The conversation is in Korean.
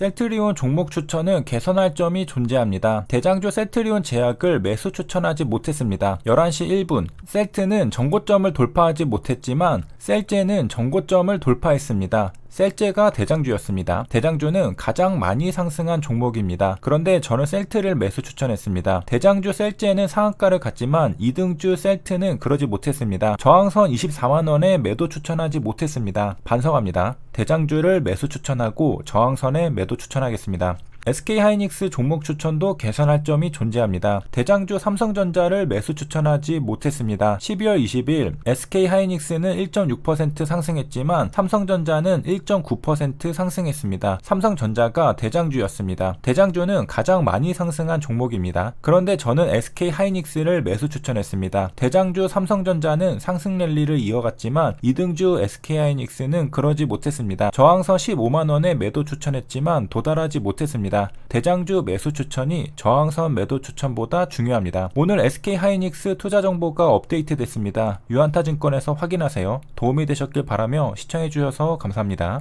셀트리온 종목 추천은 개선할 점이 존재합니다. 대장주 셀트리온 제약을 매수 추천하지 못했습니다. 11시 1분 셀트는 전고점을 돌파하지 못했지만 셀제는 전고점을 돌파했습니다. 셀제가 대장주였습니다. 대장주는 가장 많이 상승한 종목입니다. 그런데 저는 셀트를 매수 추천했습니다. 대장주 셀제는 상한가를 갔지만 2등주 셀트는 그러지 못했습니다. 저항선 24만원에 매도 추천하지 못했습니다. 반성합니다. 대장주를 매수 추천하고 저항선에 매도 추천하겠습니다. SK하이닉스 종목 추천도 개선할 점이 존재합니다. 대장주 삼성전자를 매수 추천하지 못했습니다. 12월 20일 SK하이닉스는 1.6% 상승했지만 삼성전자는 1.9% 상승했습니다. 삼성전자가 대장주였습니다. 대장주는 가장 많이 상승한 종목입니다. 그런데 저는 SK하이닉스를 매수 추천했습니다. 대장주 삼성전자는 상승 랠리를 이어갔지만 2등주 SK하이닉스는 그러지 못했습니다. 저항선 15만원에 매도 추천했지만 도달하지 못했습니다. 있습니다. 대장주 매수 추천이 저항선 매도 추천보다 중요합니다. 오늘 SK 하이닉스 투자 정보가 업데이트 됐습니다. 유한타증권에서 확인하세요. 도움이 되셨길 바라며 시청해주셔서 감사합니다.